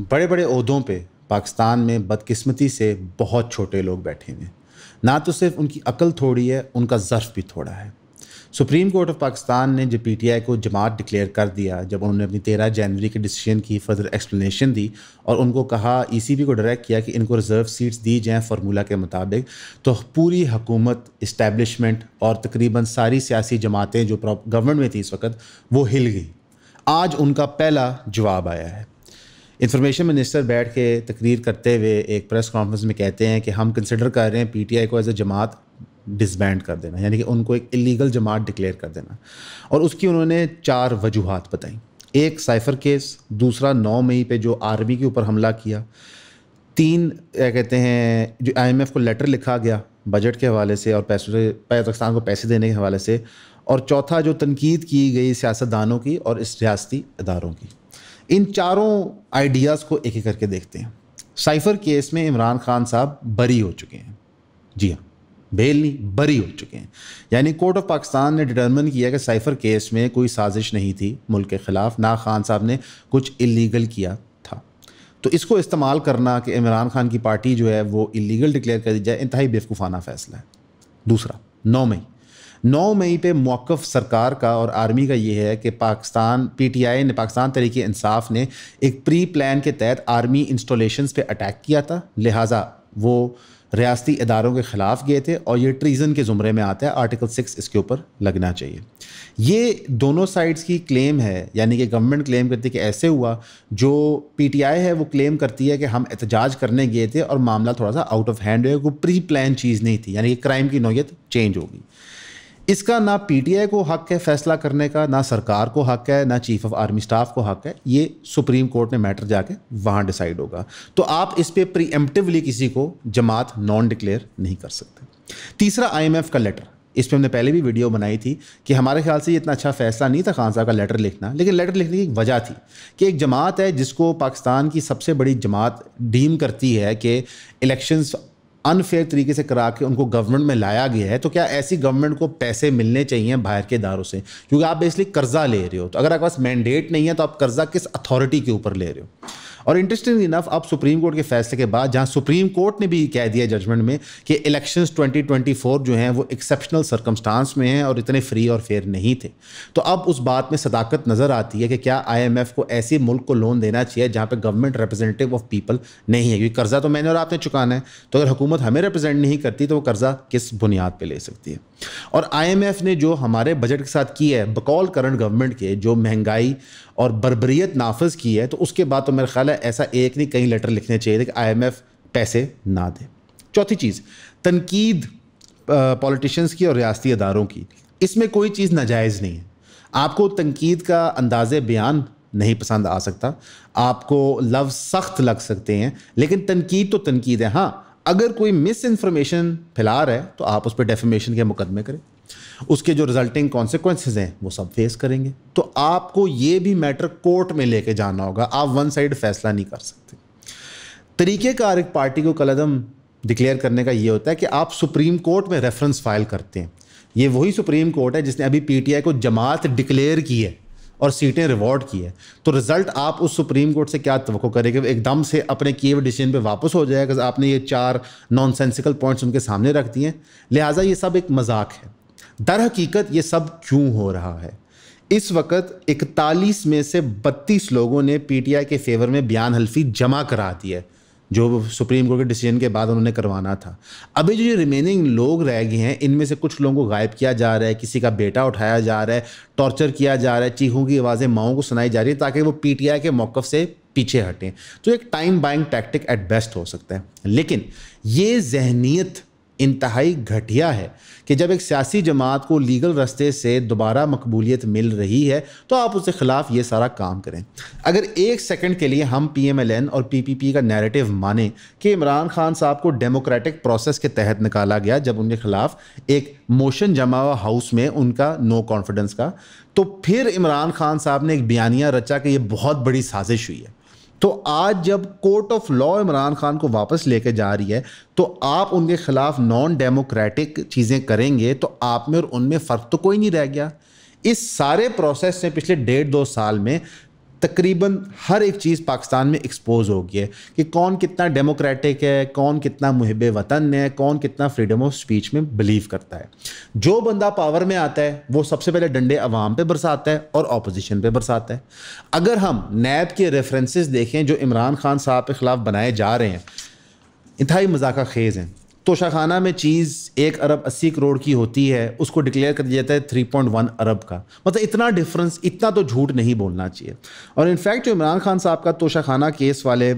बड़े बड़े अहदों पे पाकिस्तान में बदकिस्मती से बहुत छोटे लोग बैठे हैं ना तो सिर्फ उनकी अकल थोड़ी है उनका ज़र्फ़ भी थोड़ा है सुप्रीम कोर्ट ऑफ पाकिस्तान ने जब पी टी आई को जमात डिक्लेयर कर दिया जब उन्होंने अपनी तेरह जनवरी के डिसीजन की फर्दर एक्सप्लेनेशन दी और उनको कहा ई सी बी को डायरेक्ट किया कि इनको रिज़र्व सीट्स दी जाएँ फार्मूला के मुताबिक तो पूरी हकूमत इस्टेबलिशमेंट और तकरीबन सारी सियासी जमातें जो गवर्नमेंट में थी इस वक्त वो हिल गई आज उनका पहला जवाब आया है इंफॉर्मेशन मिनिस्टर बैठ के तकरीर करते हुए एक प्रेस कॉन्फ्रेंस में कहते हैं कि हम कंसिडर कर रहे हैं आई को एज ए जमात डिसबैंड कर देना यानी कि उनको एक इलीगल जमात डिक्लेयर कर देना और उसकी उन्होंने चार वजूहत बताई एक साइफर केस दूसरा नौ मई पे जो आर्मी के ऊपर हमला किया तीन क्या कहते हैं जो आईएमएफ को लेटर लिखा गया बजट के हवाले से और पैसों से पाकिस्तान को पैसे देने के हवाले से और चौथा जो तनकीद की गई सियासतदानों की और इस रियासती इदारों की इन चारों आइडियाज़ को एक एक करके देखते हैं साइफर केस में इमरान खान साहब बरी हो चुके हैं जी हाँ बेल नहीं बरी हो चुके हैं यानी कोर्ट ऑफ पाकिस्तान ने डिटर्मन किया कि साइफर केस में कोई साजिश नहीं थी मुल्क के ख़िलाफ़ ना खान साहब ने कुछ इलीगल किया था तो इसको इस्तेमाल करना कि इमरान खान की पार्टी जो है वो इलीगल डिक्लेयर कर दी जाए इंतहाई बेवकूफ़ाना फ़ैसला है दूसरा नौ मई नौ मई पे मौक़ सरकार का और आर्मी का ये है कि पाकिस्तान पीटीआई ने पाकिस्तान तरीके इंसाफ ने एक प्री प्लान के तहत आर्मी इंस्टॉलेशन पे अटैक किया था लिहाजा वो रियाती इदारों के ख़िलाफ़ गए थे और ये ट्रीज़न के ज़ुमरे में आता है आर्टिकल सिक्स इसके ऊपर लगना चाहिए ये दोनों साइड्स की क्लेम है यानी कि गवर्नमेंट क्लेम करती है कि ऐसे हुआ जो पीटीआई है वो क्लेम करती है कि हम एहतजाज करने गए थे और मामला थोड़ा सा आउट ऑफ हैंड है वो प्री प्लान चीज़ नहीं थी यानी कि क्राइम की नोयत चेंज होगी इसका ना पीटीआई को हक है फैसला करने का ना सरकार को हक है ना चीफ ऑफ आर्मी स्टाफ को हक है ये सुप्रीम कोर्ट ने मैटर जाके वहाँ डिसाइड होगा तो आप इस पर प्रीएम्प्टिवली किसी को जमात नॉन डिक्लेयर नहीं कर सकते तीसरा आईएमएफ का लेटर इस पर हमने पहले भी वीडियो बनाई थी कि हमारे ख्याल से ये इतना अच्छा फैसला नहीं था खान साहब का लेटर लिखना लेकिन लेटर लिखने की वजह थी कि एक जमात है जिसको पाकिस्तान की सबसे बड़ी जमात डीम करती है कि इलेक्शंस अनफेयर तरीके से करा के उनको गवर्नमेंट में लाया गया है तो क्या ऐसी गवर्नमेंट को पैसे मिलने चाहिए बाहर के इदारों से क्योंकि आप बेसिकली कर्जा ले रहे हो तो अगर आपके पास मैंडेट नहीं है तो आप कर्जा किस अथॉरिटी के ऊपर ले रहे हो और इंटरेस्टिंग इनफ अब सुप्रीम कोर्ट के फैसले के बाद जहां सुप्रीम कोर्ट ने भी कह दिया जजमेंट में कि इलेक्शन 2024 जो हैं वो एक्सेप्शनल सर्कमस्टांस में हैं और इतने फ्री और फेयर नहीं थे तो अब उस बात में सदाकत नज़र आती है कि क्या आई को ऐसे मुल्क को लोन देना चाहिए जहाँ पर गवर्नमेंट रिप्रेजेंटेटिव ऑफ पीपल नहीं है क्योंकि कर्जा तो मैंने और आपने चुकाना है तो अगर हुकूमत हमें रिप्रेजेंट नहीं करती तो वो कर्जा किस बुनियाद पर ले सकती है और आई ने जो हमारे बजट के साथ की है बकौल करंट गवर्नमेंट के जो महंगाई और बरबरीत नाफज की है तो उसके बाद तो मेरा ख्याल है ऐसा एक नहीं कई लेटर लिखने चाहिए थे कि आई पैसे ना दे चौथी चीज़ तनकीद पॉलिटिशन्स की और रियाती अदारों की इसमें कोई चीज़ नाजायज़ नहीं है आपको तनकीद का अंदाज बयान नहीं पसंद आ सकता आपको लफ्ज़ सख्त लग सकते हैं लेकिन तनकीद तो तनकीद है हाँ अगर कोई मिस इन्फॉर्मेशन फैला रहा है तो आप उस पर डेफिमेशन के मुकदमे करें उसके जो रिजल्टिंग कॉन्सिक्वेंसेज हैं वो सब फेस करेंगे तो आपको ये भी मैटर कोर्ट में लेके जाना होगा आप वन साइड फैसला नहीं कर सकते तरीक़ेकार एक पार्टी को कलदम डिक्लेयर करने का ये होता है कि आप सुप्रीम कोर्ट में रेफरेंस फाइल करते हैं ये वही सुप्रीम कोर्ट है जिसने अभी पीटीआई को जमात डिक्लेयर की है और सीटें रिवॉर्ड की है तो रिजल्ट आप उस सुप्रीम कोर्ट से क्या तो करेंगे एकदम से अपने किए हुए डिसीजन पे वापस हो जाएगा आपने ये चार नॉनसेंसिकल पॉइंट्स उनके सामने रख दिए लिहाजा ये सब एक मजाक है दर हकीकत ये सब क्यों हो रहा है इस वक्त 41 में से 32 लोगों ने पीटीआई के फेवर में बयान हल्फी जमा करा दी है जो सुप्रीम कोर्ट के डिसीजन के बाद उन्होंने करवाना था अभी जो ये रिमेनिंग लोग रह गए हैं इनमें से कुछ लोगों को गायब किया जा रहा है किसी का बेटा उठाया जा रहा है टॉर्चर किया जा रहा है चीखों की आवाज़ें माओं को सुनाई जा रही है ताकि वो पीटीआई के मौक़ से पीछे हटें तो एक time buying tactic at best हो सकता है लेकिन ये जहनीत इंतहाई घटिया है कि जब एक सियासी जमात को लीगल रास्ते से दोबारा मकबूलियत मिल रही है तो आप उसके ख़िलाफ़ ये सारा काम करें अगर एक सेकंड के लिए हम पीएमएलएन और पीपीपी का नैरेटिव माने कि इमरान खान साहब को डेमोक्रेटिक प्रोसेस के तहत निकाला गया जब उनके ख़िलाफ़ एक मोशन जमा हुआ हाउस में उनका नो कॉन्फिडेंस का तो फिर इमरान खान साहब ने एक बयानिया रचा कि यह बहुत बड़ी साजिश हुई है तो आज जब court of law Imran Khan को वापस लेके जा रही है तो आप उनके खिलाफ नॉन डेमोक्रेटिक चीज़ें करेंगे तो आप में और उनमें फ़र्क तो कोई नहीं रह गया इस सारे प्रोसेस से पिछले डेढ़ दो साल में तकरीबन हर एक चीज़ पाकिस्तान में एक्सपोज होगी है कि कौन कितना डेमोक्रेटिक है कौन कितना महब वतन है कौन कितना फ्रीडम ऑफ स्पीच में बिलीव करता है जो बंदा पावर में आता है वो सबसे पहले डंडे अवाम पे बरसाता है और अपोजिशन पे बरसाता है अगर हम नैब के रेफरेंसेस देखें जो इमरान खान साहब के ख़िलाफ़ बनाए जा रहे हैं इंतहाई मजाक खेज़ हैं तोशाखाना में चीज़ एक अरब अस्सी करोड़ की होती है उसको डिक्लेयर कर दिया जाता है थ्री पॉइंट वन अरब का मतलब इतना डिफरेंस इतना तो झूठ नहीं बोलना चाहिए और इनफैक्ट जो इमरान खान साहब का तोशाखाना केस वाले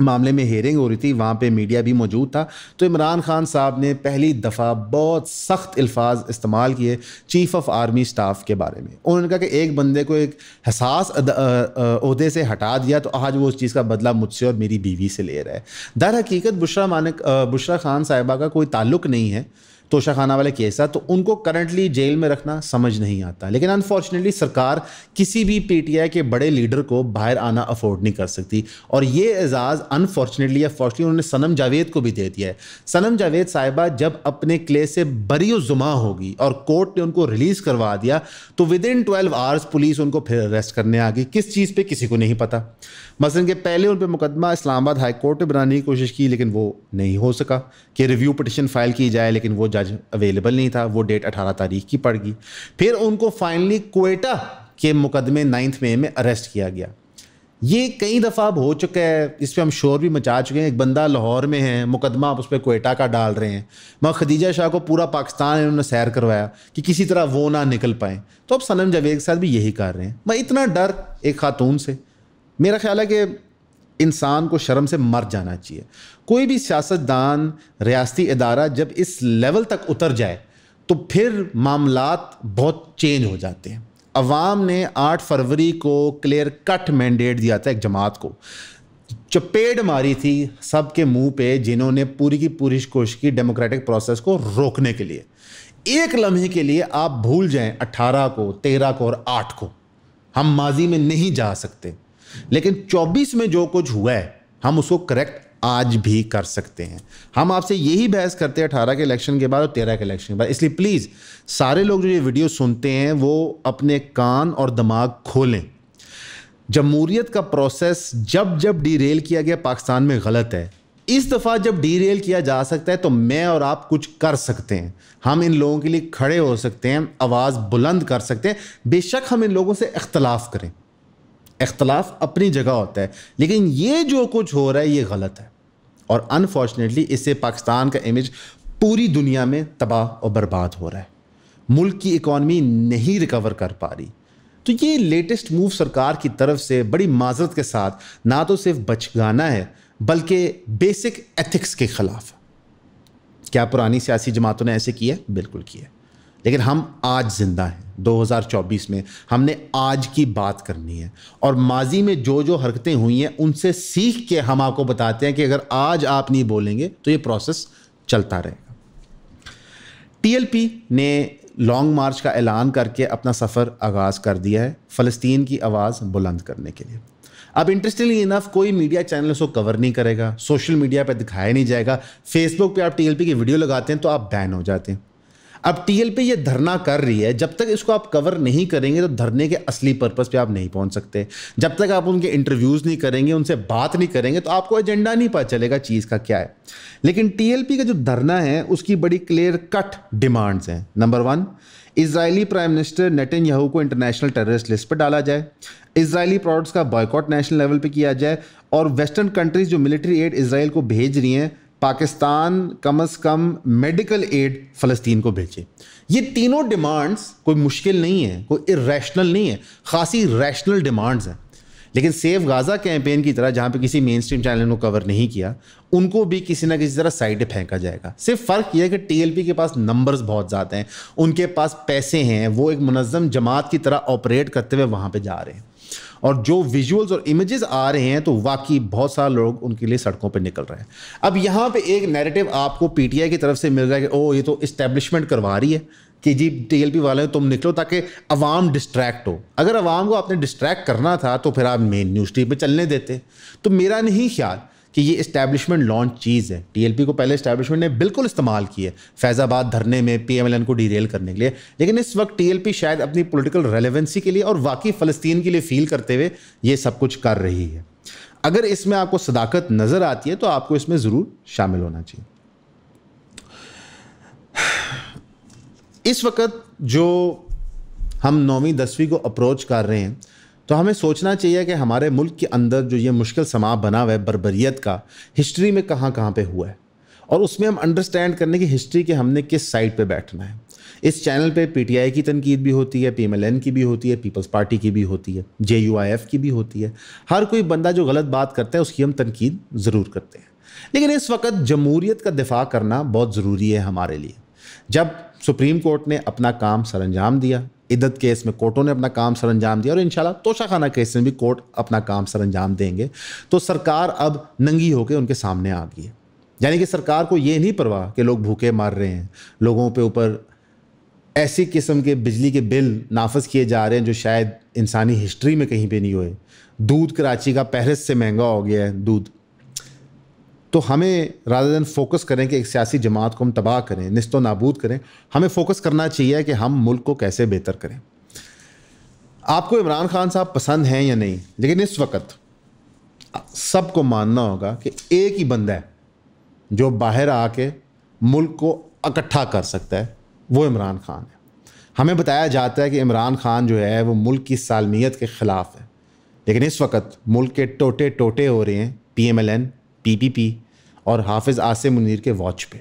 मामले में हेयरिंग हो रही थी वहाँ पे मीडिया भी मौजूद था तो इमरान खान साहब ने पहली दफ़ा बहुत सख्त अल्फाज इस्तेमाल किए चीफ ऑफ आर्मी स्टाफ के बारे में उन्होंने कहा कि एक बंदे को एक हसास अहदे से हटा दिया तो आज वो उस चीज़ का बदला मुझसे और मेरी बीवी से ले रहा है दर हकीकत बुशरा मानक बुशरा खान साहिबा का कोई ताल्लुक नहीं है तोशाखाना वाले केस था तो उनको करंटली जेल में रखना समझ नहीं आता लेकिन अनफॉर्चुनेटली सरकार किसी भी पीटीआई के बड़े लीडर को बाहर आना अफोर्ड नहीं कर सकती और ये एजाज़ अनफॉर्चुनेटली या फॉर्चुनेटली उन्होंने सनम जावेद को भी दे दिया है सनम जावेद साहिबा जब अपने क्ले से बरी जुमा होगी और कोर्ट ने उनको रिलीज़ करवा दिया तो within twelve hours police उनको फिर अरेस्ट करने आ गई किस चीज़ पर किसी को नहीं पता मसलन के पहले उन पर मुकदमा इस्लामाबाद हाई कोर्ट में बनाने की कोशिश की लेकिन वो नहीं हो सका कि रिव्यू पटिशन फ़ाइल की जाए लेकिन वो जज अवेलेबल नहीं था वो डेट अठारह तारीख की पड़ गई फिर उनको फाइनली कोयटा के मुकदमे नाइन्थ मे में अरेस्ट किया गया ये कई दफ़ा अब हो चुका है इस पर हम शोर भी मचा चुके हैं एक बंदा लाहौर में है मुकदमा आप उस पर कोयटा का डाल रहे हैं मैं खदीजा शाह को पूरा पाकिस्तान इन्होंने सैर करवाया कि किसी तरह वो ना निकल पाएँ तो अब सनम जावेद के साथ भी यही कर रहे हैं मैं इतना डर एक खातून से मेरा ख्याल है कि इंसान को शर्म से मर जाना चाहिए कोई भी सियासतदान रियाती इदारा जब इस लेवल तक उतर जाए तो फिर मामलात बहुत चेंज हो जाते हैं अवाम ने 8 फरवरी को क्लियर कट मैंडेट दिया था एक जमात को चपेट मारी थी सबके मुंह पे जिन्होंने पूरी की पूरी कोशिश की डेमोक्रेटिक प्रोसेस को रोकने के लिए एक लम्हे के लिए आप भूल जाएं 18 को 13 को और 8 को हम माजी में नहीं जा सकते लेकिन 24 में जो कुछ हुआ है हम उसको करेक्ट आज भी कर सकते हैं हम आपसे यही बहस करते हैं अठारह के इलेक्शन के बाद और तेरह के इलेक्शन के बाद इसलिए प्लीज़ सारे लोग जो ये वीडियो सुनते हैं वो अपने कान और दिमाग खोलें जमहूरीत का प्रोसेस जब जब डीरेल किया गया पाकिस्तान में गलत है इस दफ़ा जब डीरेल किया जा सकता है तो मैं और आप कुछ कर सकते हैं हम इन लोगों के लिए खड़े हो सकते हैं आवाज़ बुलंद कर सकते हैं बेशक हम इन लोगों से इख्तलाफ करें इख्तलाफ अपनी जगह होता है लेकिन ये जो कुछ हो रहा है ये गलत है और अनफॉर्चुनेटली इससे पाकिस्तान का इमेज पूरी दुनिया में तबाह और बर्बाद हो रहा है मुल्क की इकॉनमी नहीं रिकवर कर पा रही तो ये लेटेस्ट मूव सरकार की तरफ से बड़ी माजरत के साथ ना तो सिर्फ बचगाना है बल्कि बेसिक एथिक्स के ख़िलाफ़ क्या पुरानी सियासी जमातों ने ऐसे किया बिल्कुल किया लेकिन हम आज जिंदा हैं 2024 में हमने आज की बात करनी है और माजी में जो जो हरकतें हुई हैं उनसे सीख के हम आपको बताते हैं कि अगर आज आप नहीं बोलेंगे तो ये प्रोसेस चलता रहेगा टी ने लॉन्ग मार्च का ऐलान करके अपना सफ़र आगाज़ कर दिया है फ़लस्तीन की आवाज़ बुलंद करने के लिए अब इंटरेस्टिंगली इनफ कोई मीडिया चैनल उसको कवर नहीं करेगा सोशल मीडिया पर दिखाया नहीं जाएगा फेसबुक पे आप टीएलपी की वीडियो लगाते हैं तो आप बैन हो जाते हैं अब टीएल पे ये धरना कर रही है जब तक इसको आप कवर नहीं करेंगे तो धरने के असली पर्पज़ पे आप नहीं पहुंच सकते जब तक आप उनके इंटरव्यूज़ नहीं करेंगे उनसे बात नहीं करेंगे तो आपको एजेंडा नहीं पता चलेगा चीज़ का क्या है लेकिन टीएलपी का जो धरना है उसकी बड़ी क्लियर कट डिमांड्स हैं number one Israeli prime minister Netanyahu को इंटरनेशनल टेररिस्ट लिस्ट पर डाला जाए इसराइली प्रोडक्ट्स का बॉयकॉट नेशनल लेवल पर किया जाए और वेस्टर्न कंट्रीज जो मिलिट्री एड इसराइल को भेज रही हैं पाकिस्तान कम अज़ कम मेडिकल एड फ़लस्तीन को भेजे ये तीनों डिमांड्स कोई मुश्किल नहीं है कोई इेशनल नहीं है खासी रैशनल डिमांड्स हैं लेकिन सेफ गाज़ा कैंपेन की तरह जहाँ पे किसी मेन स्ट्रीम चैनल ने कवर नहीं किया उनको भी किसी ना किसी तरह साइड फेंका जाएगा सिर्फ फ़र्क यह है कि टी के पास नंबर्स बहुत ज़्यादा हैं उनके पास पैसे हैं वो एक मनज़म जमात की तरह ऑपरेट करते हुए वहाँ पर जा रहे हैं और जो विजुअल्स और इमेजेस आ रहे हैं तो वाकई बहुत सारे लोग उनके लिए सड़कों पर निकल रहे हैं अब यहाँ पर एक नेरेटिव आपको पी की तरफ से मिल रहा है कि ओ ये तो इस्टेब्लिशमेंट करवा रही है कि जी टी वाले तुम निकलो ताकि अवाम डिस्ट्रैक्ट हो अगर अवाम को आपने डिस्ट्रैक्ट करना था तो फिर आप मेन न्यूज़ टी पर चलने देते तो मेरा नहीं ख्याल कि ये इस्टेब्लिशमेंट लॉन्च चीज़ है टी को पहले इस्टेब्लिशमेंट ने बिल्कुल इस्तेमाल किया फैज़ाबाद धरने में एन को डीरेल करने के लिए लेकिन इस वक्त पी शायद अपनी पोलिटिकल रेलिवेंसी के लिए और वाकई फ़लस्तीन के लिए फ़ील करते हुए ये सब कुछ कर रही है अगर इसमें आपको सदाकत नज़र आती है तो आपको इसमें ज़रूर शामिल होना चाहिए इस वक्त जो हम नौवीं दसवीं को अप्रोच कर रहे हैं तो हमें सोचना चाहिए कि हमारे मुल्क के अंदर जो ये मुश्किल समाप बना हुआ है बरबरीत का हिस्ट्री में कहाँ कहाँ पर हुआ है और उसमें हम अंडरस्टैंड करने की हिस्ट्री के हमने किस साइड पर बैठना है इस चैनल पे पीटीआई की तनकीद भी होती है एन की भी होती है पीपल्स पार्टी की भी होती है एफ़ की भी होती है हर कोई बंदा जो गलत बात करता है उसकी हम तनकीद ज़रूर करते हैं लेकिन इस वक्त जमहूरीत का दिफा करना बहुत ज़रूरी है हमारे लिए जब सुप्रीम कोर्ट ने अपना काम सरंजाम दिया इद्दत केस में कोर्टों ने अपना काम सर अंजाम दिया और इन तोशाखाना केस में भी कोर्ट अपना काम सर अंजाम देंगे तो सरकार अब नंगी होकर उनके सामने आ गई है यानी कि सरकार को ये नहीं परवाह कि लोग भूखे मार रहे हैं लोगों पे ऊपर ऐसी किस्म के बिजली के बिल नाफज किए जा रहे हैं जो शायद इंसानी हिस्ट्री में कहीं पे नहीं हुए दूध कराची का पहरस से महंगा हो गया है दूध तो हमें राधा दिन फोकस करें कि एक सियासी जमात को हम तबाह करें नस्तो नाबूद करें हमें फोकस करना चाहिए कि हम मुल्क को कैसे बेहतर करें आपको इमरान खान साहब पसंद हैं या नहीं लेकिन इस वक्त सबको मानना होगा कि एक ही बंदा है जो बाहर आके मुल्क को इकट्ठा कर सकता है वो इमरान खान है हमें बताया जाता है कि इमरान खान जो है वो मुल्क की सालमियत के ख़िलाफ़ है लेकिन इस वक्त मुल्क के टोटे टोटे हो रहे हैं P M L N P P P और हाफिज़ आसिम मुनीर के वॉच पे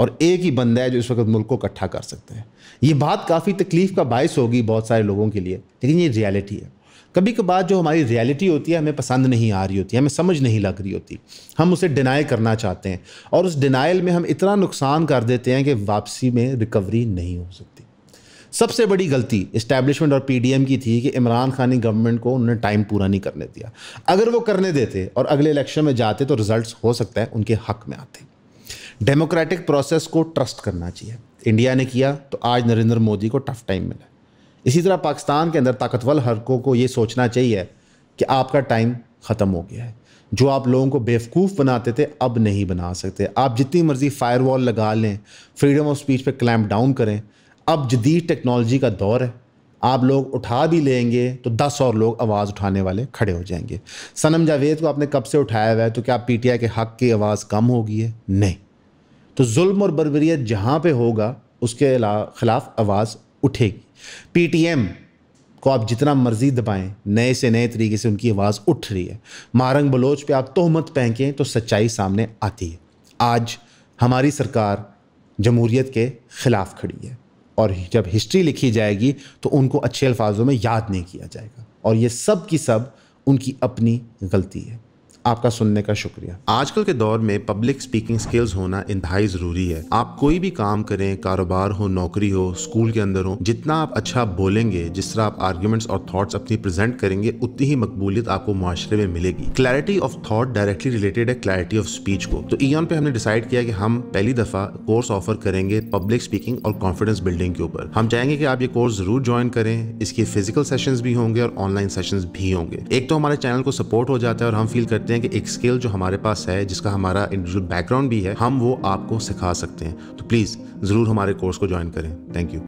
और एक ही बंदा है जो इस वक्त मुल्क को इकट्ठा कर सकते हैं ये बात काफ़ी तकलीफ़ का बायस होगी बहुत सारे लोगों के लिए लेकिन ये रियलिटी है कभी कभार जो हमारी रियलिटी होती है हमें पसंद नहीं आ रही होती हमें समझ नहीं लग रही होती हम उसे डिनाई करना चाहते हैं और उस डिनाइल में हम इतना नुकसान कर देते हैं कि वापसी में रिकवरी नहीं हो सकती सबसे बड़ी गलती इस्टेब्लिशमेंट और पीडीएम की थी कि इमरान खान की गवर्नमेंट को उन्होंने टाइम पूरा नहीं करने दिया अगर वो करने देते और अगले इलेक्शन में जाते तो रिजल्ट हो सकता है उनके हक में आते डेमोक्रेटिक प्रोसेस को ट्रस्ट करना चाहिए इंडिया ने किया तो आज नरेंद्र मोदी को टफ टाइम मिला इसी तरह पाकिस्तान के अंदर ताकतवर हरकों को ये सोचना चाहिए कि आपका टाइम ख़त्म हो गया है जो आप लोगों को बेवकूफ़ बनाते थे अब नहीं बना सकते आप जितनी मर्ज़ी फायरवॉल लगा लें फ्रीडम ऑफ स्पीच पे क्लैम्प डाउन करें अब जदीद टेक्नोलॉजी का दौर है आप लोग उठा भी लेंगे तो दस और लोग आवाज़ उठाने वाले खड़े हो जाएंगे सनम जावेद को आपने कब से उठाया हुआ है तो क्या पीटीआई के हक की आवाज़ कम होगी है नहीं तो जुल्म और बरबरीत जहाँ पे होगा उसके ख़िलाफ़ आवाज़ उठेगी पीटीएम को आप जितना मर्जी दबाएं नए से नए तरीके से उनकी आवाज़ उठ रही है मारंग बलोच पे आप तोहमत फेंकें तो सच्चाई सामने आती है आज हमारी सरकार जमहूरीत के ख़िलाफ़ खड़ी है और जब हिस्ट्री लिखी जाएगी तो उनको अच्छे अल्फाजों में याद नहीं किया जाएगा और ये सब की सब उनकी अपनी गलती है आपका सुनने का शुक्रिया आजकल के दौर में पब्लिक स्पीकिंग स्किल्स होना इंतहाई जरूरी है आप कोई भी काम करें कारोबार हो नौकरी हो स्कूल के अंदर हो जितना आप अच्छा बोलेंगे जिस तरह आप आर्ग्यूमेंट्स और थॉट्स अपनी प्रेजेंट करेंगे उतनी ही मकबूलियत आपको मुआरे में मिलेगी clarity of thought directly related है क्लैरिटी ऑफ स्पीच को तो ईयन पे हमने डिसाइड किया कि हम पहली दफा कोर्स ऑफर करेंगे पब्लिक स्पीकिंग और कॉन्फिडेंस बिल्डिंग के ऊपर हम चाहेंगे कि आप ये कोर्स जरूर ज्वाइन करें इसके फिजिकल सेशन भी होंगे और ऑनलाइन सेशन भी होंगे एक तो हमारे चैनल को सपोर्ट हो जाता है और हम फील करते हैं हैं कि एक स्किल जो हमारे पास है जिसका हमारा इंडिविजुअल बैकग्राउंड भी है हम वो आपको सिखा सकते हैं तो प्लीज़ ज़रूर हमारे कोर्स को ज्वाइन करें थैंक यू